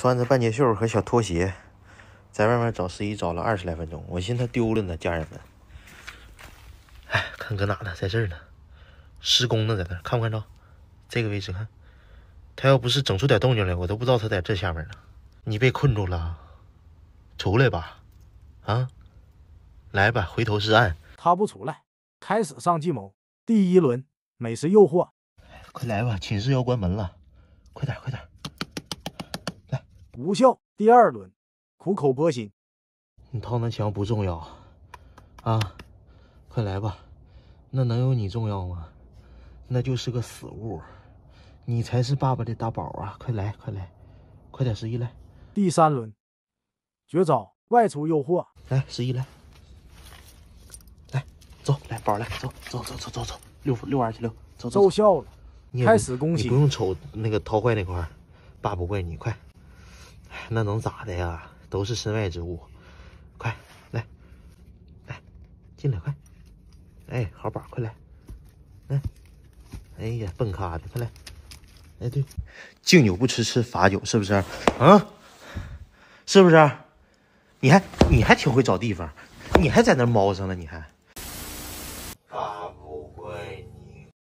穿着半截袖和小拖鞋，在外面找十一找了二十来分钟，我寻思他丢了呢，家人们。哎，看搁哪呢？在这儿呢，施工呢，在那看不看着？这个位置看，他要不是整出点动静来，我都不知道他在这下面呢。你被困住了，出来吧，啊，来吧，回头是岸。他不出来，开始上计谋。第一轮美食诱惑，快来吧，寝室要关门了，快点，快点。无效。第二轮，苦口婆心。你掏那枪不重要啊，快来吧，那能有你重要吗？那就是个死物，你才是爸爸的大宝啊！快来，快来，快点，十一来。第三轮，绝招，外出诱惑。来，十一来，来，走，来宝来，走走走走走走，遛遛弯去遛。奏效了，开始恭喜。你不用瞅那个掏坏那块，爸不怪你，快。那能咋的呀？都是身外之物，快来，来，进来快！哎，好宝，快来，来！哎呀，蹦咖的，快来！哎，对，敬酒不吃吃罚酒，是不是？啊？是不是？你还你还挺会找地方，你还在那猫上了，你还。